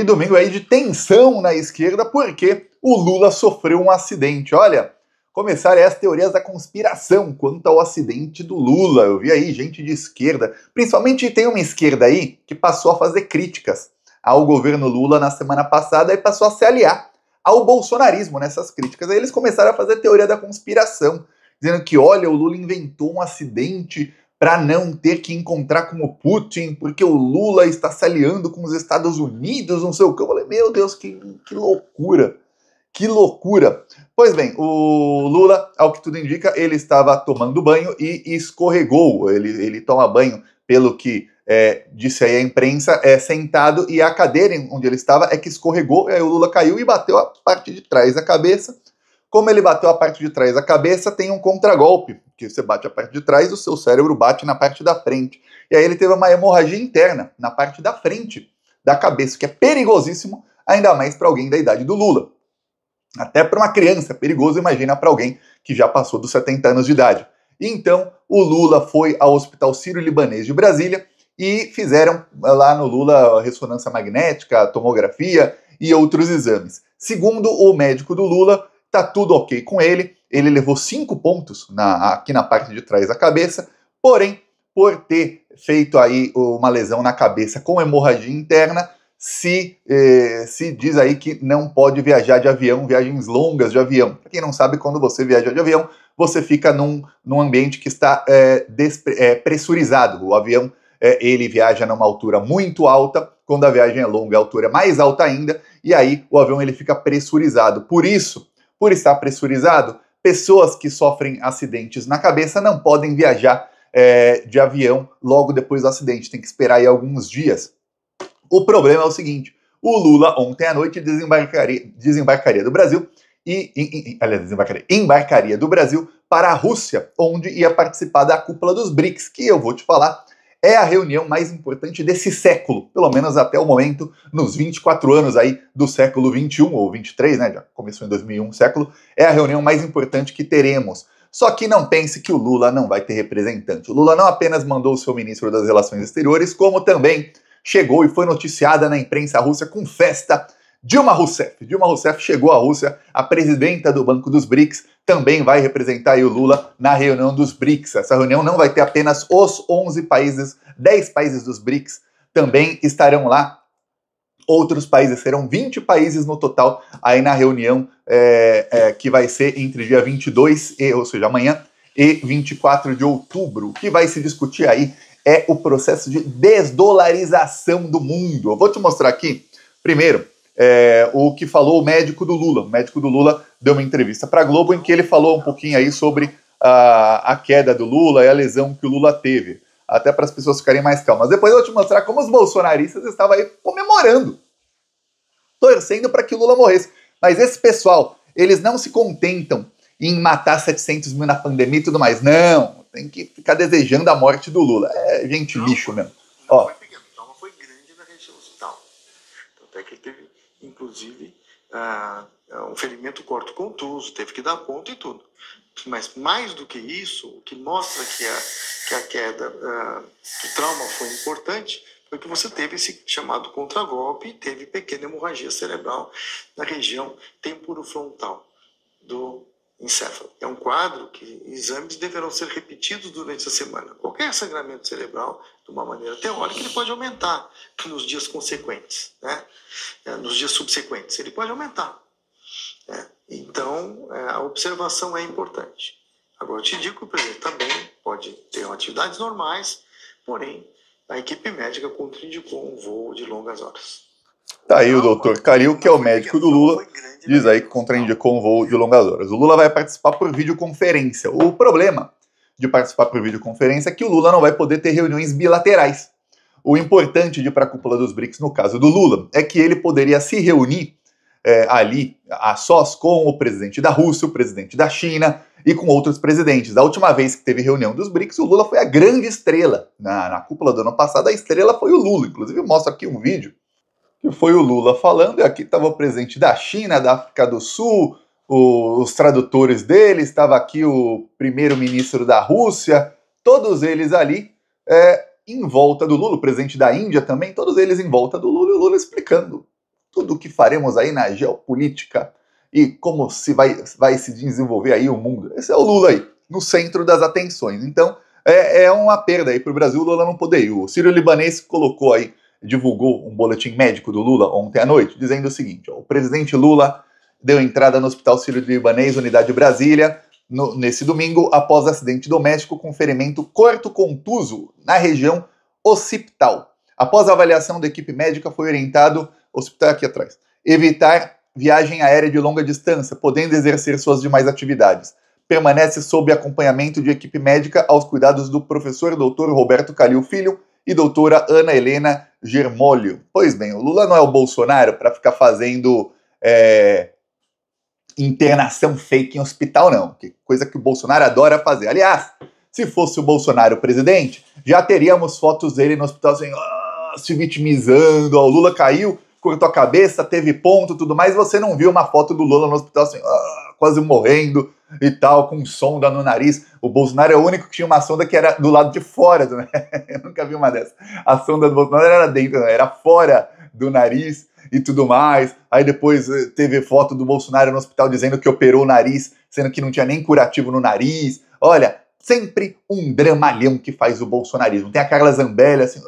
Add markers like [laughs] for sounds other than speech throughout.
E domingo aí de tensão na esquerda, porque o Lula sofreu um acidente. Olha, começaram as teorias da conspiração quanto ao acidente do Lula. Eu vi aí gente de esquerda, principalmente tem uma esquerda aí que passou a fazer críticas ao governo Lula na semana passada e passou a se aliar ao bolsonarismo nessas críticas. Aí eles começaram a fazer teoria da conspiração, dizendo que olha, o Lula inventou um acidente para não ter que encontrar com o Putin, porque o Lula está se aliando com os Estados Unidos, não sei o que. Eu falei, meu Deus, que, que loucura! Que loucura! Pois bem, o Lula, ao que tudo indica, ele estava tomando banho e escorregou. Ele, ele toma banho, pelo que é, disse aí a imprensa, é sentado e a cadeira onde ele estava é que escorregou, aí o Lula caiu e bateu a parte de trás da cabeça como ele bateu a parte de trás da cabeça, tem um contragolpe, que você bate a parte de trás, o seu cérebro bate na parte da frente. E aí ele teve uma hemorragia interna na parte da frente da cabeça, que é perigosíssimo, ainda mais para alguém da idade do Lula. Até para uma criança, é perigoso, imagina para alguém que já passou dos 70 anos de idade. então, o Lula foi ao Hospital Sírio-Libanês de Brasília e fizeram eh, lá no Lula ressonância magnética, tomografia e outros exames. Segundo o médico do Lula, tá tudo ok com ele. Ele levou cinco pontos na, aqui na parte de trás da cabeça, porém, por ter feito aí uma lesão na cabeça com hemorragia interna, se, eh, se diz aí que não pode viajar de avião, viagens longas de avião. Pra quem não sabe, quando você viaja de avião, você fica num, num ambiente que está é, é, pressurizado. O avião é, ele viaja numa altura muito alta, quando a viagem é longa, a altura é mais alta ainda, e aí o avião ele fica pressurizado. Por isso, por estar pressurizado, pessoas que sofrem acidentes na cabeça não podem viajar é, de avião logo depois do acidente, tem que esperar aí alguns dias. O problema é o seguinte: o Lula ontem à noite desembarcaria, desembarcaria do Brasil e, e, e aliás, desembarcaria, embarcaria do Brasil para a Rússia, onde ia participar da cúpula dos BRICS, que eu vou te falar é a reunião mais importante desse século, pelo menos até o momento, nos 24 anos aí do século 21 ou 23, né? Já começou em 2001 século, é a reunião mais importante que teremos. Só que não pense que o Lula não vai ter representante. O Lula não apenas mandou o seu ministro das Relações Exteriores, como também chegou e foi noticiada na imprensa russa com festa Dilma Rousseff. Dilma Rousseff chegou à Rússia, a presidenta do Banco dos BRICS, também vai representar o Lula na reunião dos BRICS. Essa reunião não vai ter apenas os 11 países, 10 países dos BRICS também estarão lá. Outros países serão 20 países no total aí na reunião é, é, que vai ser entre dia 22 e, ou seja, amanhã e 24 de outubro. O que vai se discutir aí é o processo de desdolarização do mundo. Eu vou te mostrar aqui, primeiro, é, o que falou o médico do Lula. O médico do Lula deu uma entrevista para a Globo em que ele falou um pouquinho aí sobre a, a queda do Lula e a lesão que o Lula teve, até para as pessoas ficarem mais calmas. Depois eu vou te mostrar como os bolsonaristas estavam aí comemorando, torcendo para que o Lula morresse. Mas esse pessoal, eles não se contentam em matar 700 mil na pandemia e tudo mais. Não, tem que ficar desejando a morte do Lula. É gente lixo mesmo. Ó. inclusive, ah, um ferimento corto contuso, teve que dar ponto e tudo. Mas mais do que isso, o que mostra que a, que a queda, ah, que o trauma foi importante, foi que você teve esse chamado contragolpe e teve pequena hemorragia cerebral na região temporofrontal do encéfalo. É um quadro que exames deverão ser repetidos durante a semana. Qualquer sangramento cerebral, de uma maneira teórica, ele pode aumentar nos dias consequentes, né? É, nos dias subsequentes. Ele pode aumentar. Né? Então, é, a observação é importante. Agora, eu te digo que o presidente também pode ter atividades normais, porém, a equipe médica contraindicou um voo de longas horas. Tá aí o doutor Calil, que é o médico do Lula, diz né? aí que contraindicou um voo de longas horas. O Lula vai participar por videoconferência. O problema de participar por videoconferência é que o Lula não vai poder ter reuniões bilaterais. O importante de ir para a cúpula dos BRICS, no caso do Lula, é que ele poderia se reunir é, ali a sós com o presidente da Rússia, o presidente da China e com outros presidentes. A última vez que teve reunião dos BRICS, o Lula foi a grande estrela. Na, na cúpula do ano passado, a estrela foi o Lula. Inclusive, eu mostro aqui um vídeo que foi o Lula falando, e aqui estava o presidente da China, da África do Sul, o, os tradutores dele, estava aqui o primeiro-ministro da Rússia, todos eles ali é, em volta do Lula, o presidente da Índia também, todos eles em volta do Lula, e o Lula explicando tudo o que faremos aí na geopolítica e como se vai, vai se desenvolver aí o mundo. Esse é o Lula aí, no centro das atenções. Então, é, é uma perda aí para o Brasil, o Lula não poder ir. O Sírio Libanês colocou aí divulgou um boletim médico do Lula ontem à noite, dizendo o seguinte: ó, o presidente Lula deu entrada no Hospital Sírio-Libanês, Unidade Brasília, no, nesse domingo, após acidente doméstico com ferimento corto-contuso na região occipital. Após avaliação da equipe médica, foi orientado, hospital é aqui atrás, evitar viagem aérea de longa distância, podendo exercer suas demais atividades. Permanece sob acompanhamento de equipe médica aos cuidados do professor Dr. Roberto Calil Filho, e doutora Ana Helena Germolio. Pois bem, o Lula não é o Bolsonaro para ficar fazendo é, internação fake em hospital, não. Que coisa que o Bolsonaro adora fazer. Aliás, se fosse o Bolsonaro presidente, já teríamos fotos dele no hospital assim, ah, se vitimizando, ó, o Lula caiu, cortou a cabeça, teve ponto, tudo mais. Você não viu uma foto do Lula no hospital assim, ah, quase morrendo, e tal, com sonda no nariz. O Bolsonaro é o único que tinha uma sonda que era do lado de fora. Do... [laughs] Eu nunca vi uma dessa. A sonda do Bolsonaro era dentro, era fora do nariz e tudo mais. Aí depois eh, teve foto do Bolsonaro no hospital dizendo que operou o nariz, sendo que não tinha nem curativo no nariz. Olha, sempre um dramalhão que faz o bolsonarismo. Tem a Carla Zambelli assim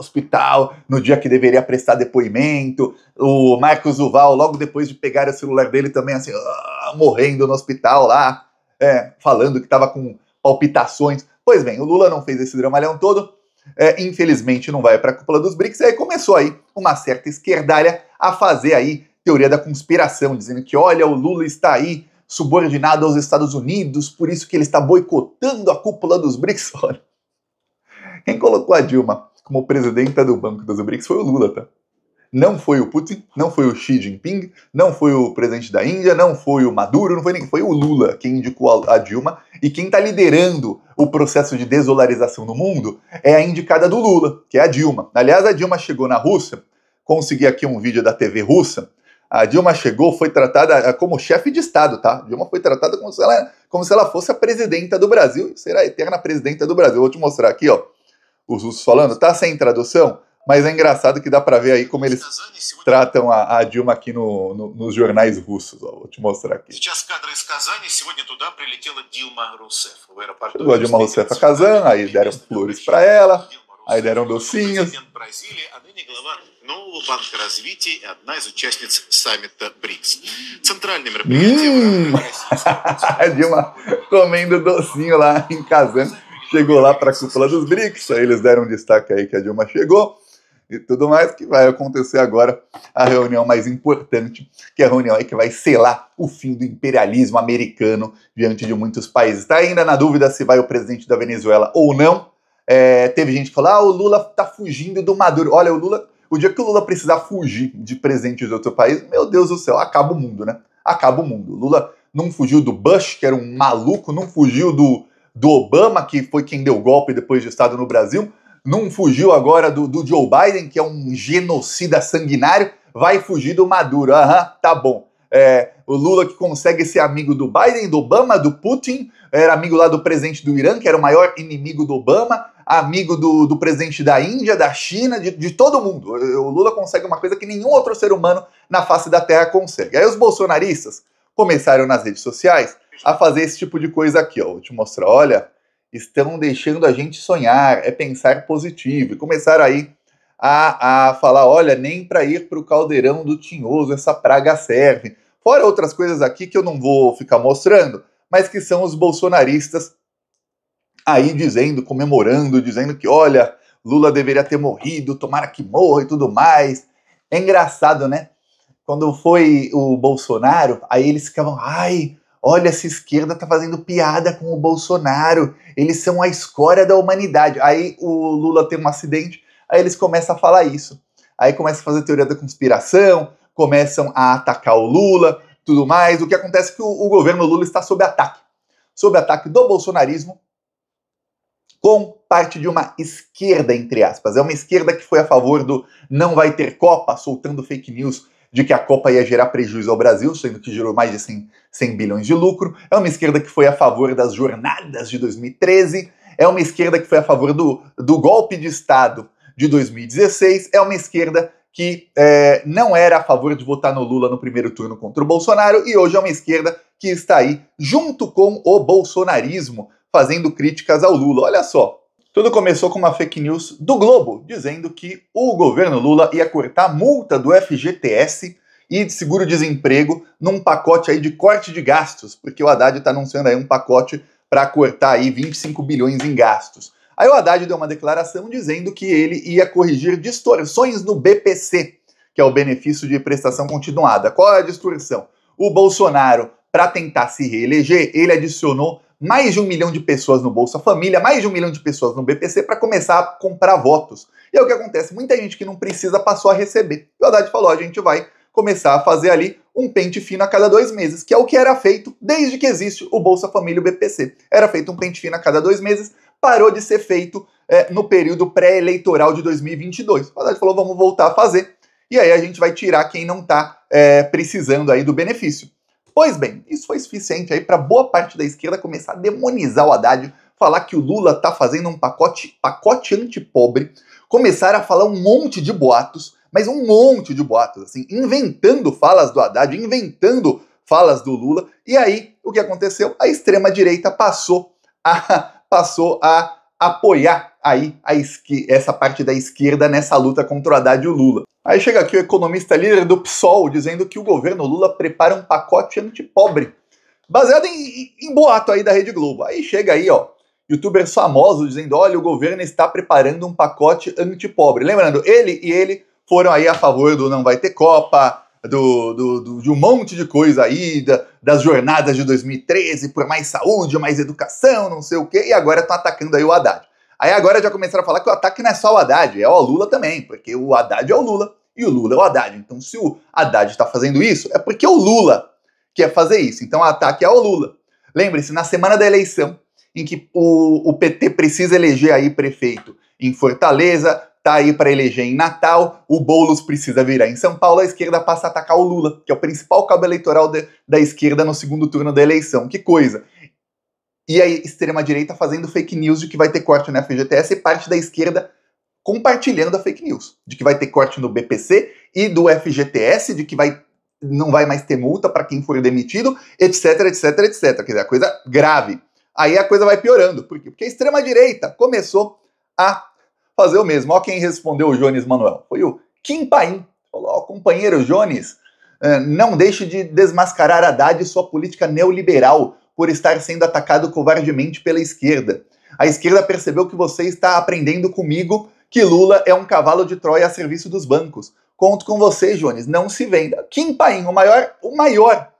hospital no dia que deveria prestar depoimento. O Marcos Uval, logo depois de pegar o celular dele, também assim, uh, morrendo no hospital lá, é, falando que estava com palpitações. Pois bem, o Lula não fez esse dramalhão todo, é, infelizmente não vai para a cúpula dos BRICS, e aí começou aí uma certa esquerdalha a fazer aí teoria da conspiração, dizendo que olha, o Lula está aí subordinado aos Estados Unidos, por isso que ele está boicotando a cúpula dos BRICS. [laughs] Olha, quem colocou a Dilma como presidenta do Banco das BRICS foi o Lula, tá? Não foi o Putin, não foi o Xi Jinping, não foi o presidente da Índia, não foi o Maduro, não foi ninguém. Foi o Lula quem indicou a Dilma e quem está liderando o processo de desolarização no mundo é a indicada do Lula, que é a Dilma. Aliás, a Dilma chegou na Rússia, consegui aqui um vídeo da TV russa. A Dilma chegou, foi tratada eh, como chefe de Estado, tá? A Dilma foi tratada como se, ela, como se ela fosse a presidenta do Brasil e será a eterna presidenta do Brasil. Vou te mostrar aqui, ó os russos falando, tá sem tradução, mas é engraçado que dá para ver aí como eles tratam a, a Dilma aqui no, no, nos jornais russos. Ó, vou te mostrar aqui. Chegou a Dilma Rousseff a Kazan, aí deram flores para ela, aí deram docinhos. нового развития hum! [laughs] Dilma comendo docinho lá em Kazan chegou lá para a cúpula dos BRICS, aí eles deram um destaque aí que a Dilma chegou e tudo mais, que vai acontecer agora a reunião mais importante, que é a reunião aí que vai selar o fim do imperialismo americano diante de muitos países. Está ainda na dúvida se vai o presidente da Venezuela ou não. É, teve gente que falou, ah, o Lula está fugindo do Maduro. Olha, o Lula, o dia que o Lula precisar fugir de presidente de outro país, meu Deus do céu, acaba o mundo, né? Acaba o mundo. O Lula não fugiu do Bush, que era um maluco, não fugiu do do Obama, que foi quem deu golpe depois de Estado no Brasil, não fugiu agora do, do Joe Biden, que é um genocida sanguinário, vai fugir do Maduro. Aham, uhum, tá bom. É, o Lula que consegue ser amigo do Biden, do Obama, do Putin, era amigo lá do presidente do Irã, que era o maior inimigo do Obama, amigo do, do presidente da Índia, da China, de, de todo mundo. O Lula consegue uma coisa que nenhum outro ser humano na face da Terra consegue. Aí os bolsonaristas começaram nas redes sociais a fazer esse tipo de coisa aqui, ó. Vou te mostrar, olha, estão deixando a gente sonhar, é pensar positivo. E começaram aí a, a falar, olha, nem para ir para o caldeirão do Tinhoso essa praga serve. Fora outras coisas aqui que eu não vou ficar mostrando, mas que são os bolsonaristas aí dizendo, comemorando, dizendo que, olha, Lula deveria ter morrido, tomara que morra e tudo mais. É engraçado, né? Quando foi o Bolsonaro, aí eles ficavam, ai, Olha, essa esquerda tá fazendo piada com o Bolsonaro, eles são a escória da humanidade. Aí o Lula tem um acidente, aí eles começam a falar isso. Aí começam a fazer teoria da conspiração, começam a atacar o Lula, tudo mais. O que acontece é que o, o governo Lula está sob ataque. Sob ataque do bolsonarismo, com parte de uma esquerda, entre aspas. É uma esquerda que foi a favor do não vai ter Copa, soltando fake news de que a Copa ia gerar prejuízo ao Brasil, sendo que gerou mais de 100, 100 bilhões de lucro. É uma esquerda que foi a favor das jornadas de 2013. É uma esquerda que foi a favor do, do golpe de Estado de 2016. É uma esquerda que é, não era a favor de votar no Lula no primeiro turno contra o Bolsonaro e hoje é uma esquerda que está aí junto com o bolsonarismo fazendo críticas ao Lula. Olha só, tudo começou com uma fake news do Globo, dizendo que o governo Lula ia cortar a multa do FGTS e de seguro-desemprego num pacote aí de corte de gastos, porque o Haddad está anunciando aí um pacote para cortar aí 25 bilhões em gastos. Aí o Haddad deu uma declaração dizendo que ele ia corrigir distorções no BPC, que é o benefício de prestação continuada. Qual é a distorção? O Bolsonaro, para tentar se reeleger, ele adicionou mais de um milhão de pessoas no Bolsa Família, mais de um milhão de pessoas no BPC para começar a comprar votos. E é o que acontece, muita gente que não precisa passou a receber. E o Haddad falou, a gente vai começar a fazer ali um pente fino a cada dois meses, que é o que era feito desde que existe o Bolsa Família e o BPC. Era feito um pente fino a cada dois meses, parou de ser feito é, no período pré-eleitoral de 2022. O Haddad falou, vamos voltar a fazer. E aí a gente vai tirar quem não está é, precisando aí do benefício. Pois bem, isso foi suficiente aí para boa parte da esquerda começar a demonizar o Haddad, falar que o Lula tá fazendo um pacote, pacote antipobre, começar a falar um monte de boatos, mas um monte de boatos, assim, inventando falas do Haddad, inventando falas do Lula. E aí, o que aconteceu? A extrema direita passou a [laughs] passou a apoiar aí a essa parte da esquerda nessa luta contra o Haddad e o Lula. Aí chega aqui o economista líder do PSOL dizendo que o governo Lula prepara um pacote antipobre, baseado em, em boato aí da Rede Globo. Aí chega aí, ó, youtubers famosos dizendo: olha, o governo está preparando um pacote antipobre. Lembrando, ele e ele foram aí a favor do não vai ter Copa, do, do, do, de um monte de coisa aí, da, das jornadas de 2013, por mais saúde, mais educação, não sei o quê, e agora estão tá atacando aí o Haddad. Aí agora já começaram a falar que o ataque não é só o Haddad, é o Lula também, porque o Haddad é o Lula e o Lula é o Haddad. Então, se o Haddad está fazendo isso, é porque é o Lula quer fazer isso. Então, o ataque é o Lula. Lembre-se, na semana da eleição, em que o, o PT precisa eleger aí prefeito em Fortaleza, tá aí para eleger em Natal, o Boulos precisa virar em São Paulo, a esquerda passa a atacar o Lula, que é o principal cabo eleitoral de, da esquerda no segundo turno da eleição. Que coisa! e a extrema-direita fazendo fake news de que vai ter corte no FGTS e parte da esquerda compartilhando a fake news de que vai ter corte no BPC e do FGTS, de que vai não vai mais ter multa para quem for demitido, etc, etc, etc. Quer dizer, a coisa grave. Aí a coisa vai piorando. Por quê? Porque a extrema-direita começou a fazer o mesmo. Olha quem respondeu o Jones Manuel. Foi o Kim Paim. Falou, oh, companheiro Jones, eh, não deixe de desmascarar Haddad e sua política neoliberal por estar sendo atacado covardemente pela esquerda. A esquerda percebeu que você está aprendendo comigo que Lula é um cavalo de Troia a serviço dos bancos. Conto com você, Jones. Não se venda. Kim Paim, o maior, o maior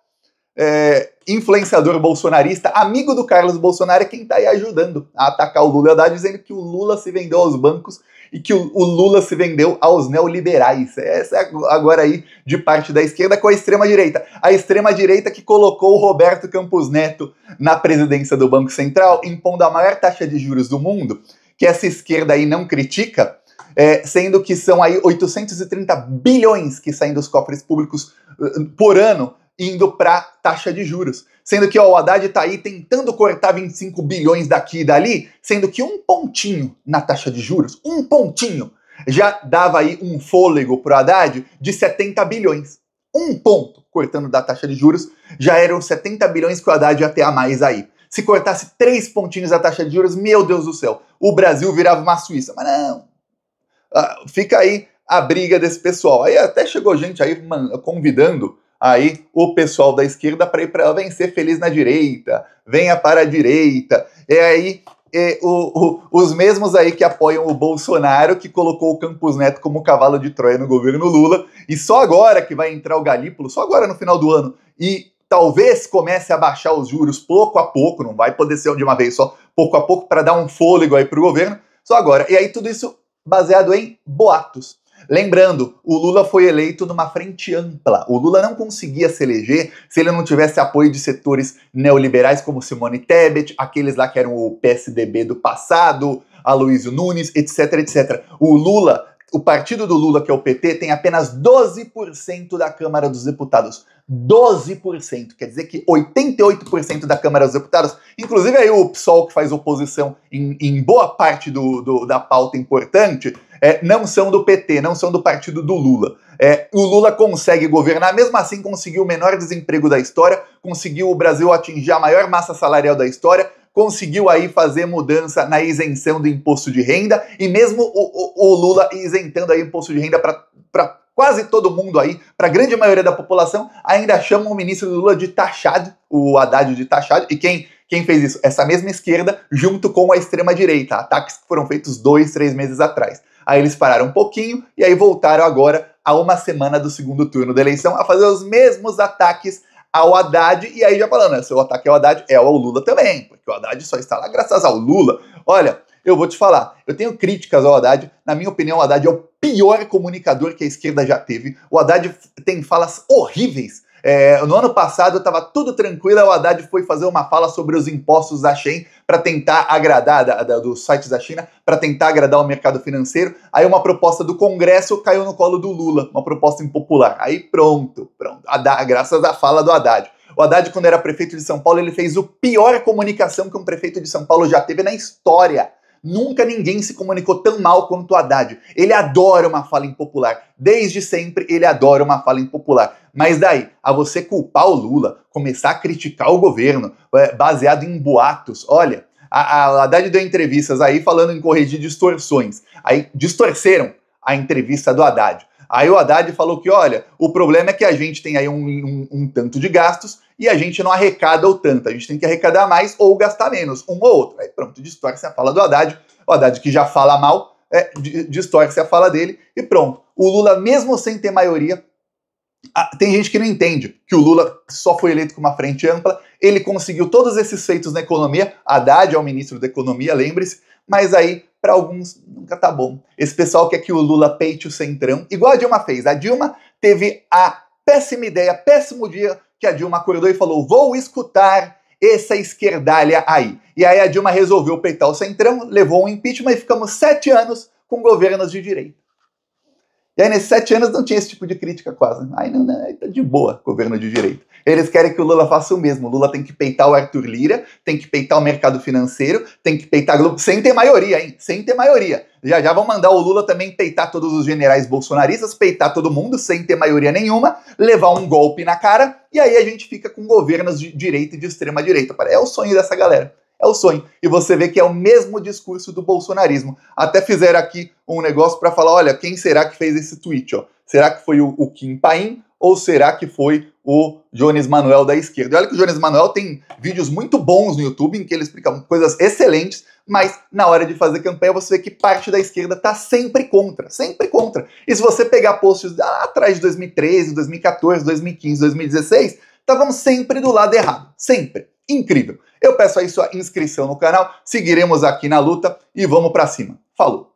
é, influenciador bolsonarista, amigo do Carlos Bolsonaro, é quem está aí ajudando a atacar o Lula dizendo que o Lula se vendeu aos bancos e que o, o Lula se vendeu aos neoliberais. Essa é agora aí de parte da esquerda com a extrema-direita. A extrema-direita que colocou o Roberto Campos Neto na presidência do Banco Central, impondo a maior taxa de juros do mundo, que essa esquerda aí não critica, é, sendo que são aí 830 bilhões que saem dos cofres públicos uh, por ano indo para taxa de juros. Sendo que ó, o Haddad está aí tentando cortar 25 bilhões daqui e dali, sendo que um pontinho na taxa de juros, um pontinho, já dava aí um fôlego para o Haddad de 70 bilhões. Um ponto cortando da taxa de juros já eram 70 bilhões que o Haddad ia ter a mais aí. Se cortasse três pontinhos da taxa de juros, meu Deus do céu, o Brasil virava uma Suíça. Mas não. Ah, fica aí a briga desse pessoal. Aí até chegou gente aí man, convidando aí o pessoal da esquerda para ir para vem ser feliz na direita, venha para a direita. É aí é, o, o, os mesmos aí que apoiam o Bolsonaro, que colocou o Campos Neto como cavalo de Troia no governo Lula, e só agora que vai entrar o Galípolo, só agora no final do ano, e talvez comece a baixar os juros pouco a pouco, não vai poder ser de uma vez só, pouco a pouco, para dar um fôlego aí para o governo, só agora. E aí tudo isso baseado em boatos. Lembrando, o Lula foi eleito numa frente ampla. O Lula não conseguia se eleger se ele não tivesse apoio de setores neoliberais como Simone Tebet, aqueles lá que eram o PSDB do passado, Aloysio Nunes, etc, etc. O Lula o partido do Lula, que é o PT, tem apenas 12% da Câmara dos Deputados. 12%, quer dizer que 88% da Câmara dos Deputados, inclusive aí o PSOL que faz oposição em, em boa parte do, do, da pauta importante, é, não são do PT, não são do partido do Lula. É, o Lula consegue governar, mesmo assim conseguiu o menor desemprego da história, conseguiu o Brasil atingir a maior massa salarial da história, conseguiu aí fazer mudança na isenção do imposto de renda e mesmo o, o, o Lula isentando aí o imposto de renda para quase todo mundo aí, para a grande maioria da população, ainda chamam o ministro Lula de taxado, o Haddad de taxado, e quem quem fez isso? Essa mesma esquerda, junto com a extrema-direita. Ataques que foram feitos dois, três meses atrás. Aí eles pararam um pouquinho e aí voltaram agora, a uma semana do segundo turno da eleição, a fazer os mesmos ataques ao Haddad, e aí já falando, né, seu ataque ao Haddad é ao Lula também, porque o Haddad só está lá graças ao Lula. Olha, eu vou te falar, eu tenho críticas ao Haddad, na minha opinião, o Haddad é o pior comunicador que a esquerda já teve. O Haddad tem falas horríveis é, no ano passado estava tudo tranquilo, o Haddad foi fazer uma fala sobre os impostos da Shein para tentar agradar, da, da, dos sites da China, para tentar agradar o mercado financeiro. Aí uma proposta do Congresso caiu no colo do Lula, uma proposta impopular. Aí pronto, pronto. Haddad, graças à fala do Haddad. O Haddad, quando era prefeito de São Paulo, ele fez o pior comunicação que um prefeito de São Paulo já teve na história. Nunca ninguém se comunicou tão mal quanto o Haddad. Ele adora uma fala impopular. Desde sempre ele adora uma fala impopular. Mas daí, a você culpar o Lula, começar a criticar o governo, é, baseado em boatos, olha. A, a Haddad deu entrevistas aí falando em corrigir distorções. Aí distorceram a entrevista do Haddad. Aí o Haddad falou que, olha, o problema é que a gente tem aí um, um, um tanto de gastos e a gente não arrecada o tanto. A gente tem que arrecadar mais ou gastar menos, um ou outro. Aí pronto, distorce a fala do Haddad. O Haddad que já fala mal, é, distorce a fala dele e pronto. O Lula, mesmo sem ter maioria, tem gente que não entende que o Lula só foi eleito com uma frente ampla. Ele conseguiu todos esses feitos na economia. Haddad é o ministro da Economia, lembre-se. Mas aí para alguns nunca tá bom. Esse pessoal quer que o Lula peite o centrão, igual a Dilma fez. A Dilma teve a péssima ideia, péssimo dia que a Dilma acordou e falou: vou escutar essa esquerdalha aí. E aí a Dilma resolveu peitar o centrão, levou um impeachment e ficamos sete anos com governos de direita. E aí, nesses sete anos, não tinha esse tipo de crítica quase. Aí, não, não, aí tá de boa, governo de direita. Eles querem que o Lula faça o mesmo. O Lula tem que peitar o Arthur Lira, tem que peitar o mercado financeiro, tem que peitar a Globo, sem ter maioria, hein? Sem ter maioria. Já já vão mandar o Lula também peitar todos os generais bolsonaristas, peitar todo mundo sem ter maioria nenhuma, levar um golpe na cara, e aí a gente fica com governos de direita e de extrema direita. É o sonho dessa galera é o sonho. E você vê que é o mesmo discurso do bolsonarismo. Até fizeram aqui um negócio para falar: olha, quem será que fez esse tweet? Ó? Será que foi o, o Kim Paim ou será que foi o Jones Manuel da esquerda? E olha que o Jones Manuel tem vídeos muito bons no YouTube em que ele explica coisas excelentes, mas na hora de fazer campanha você vê que parte da esquerda está sempre contra, sempre contra. E se você pegar posts atrás de 2013, 2014, 2015, 2016, estavam sempre do lado errado, sempre incrível. Eu peço aí sua inscrição no canal, seguiremos aqui na luta e vamos para cima. Falou!